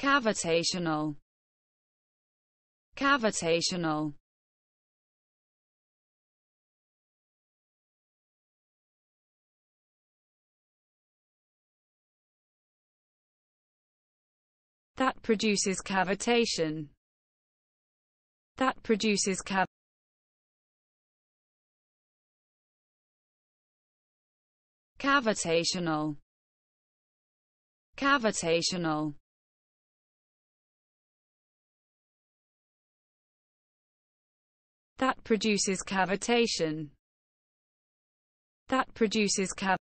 cavitational cavitational that produces cavitation that produces cav cavitational cavitational that produces cavitation that produces cav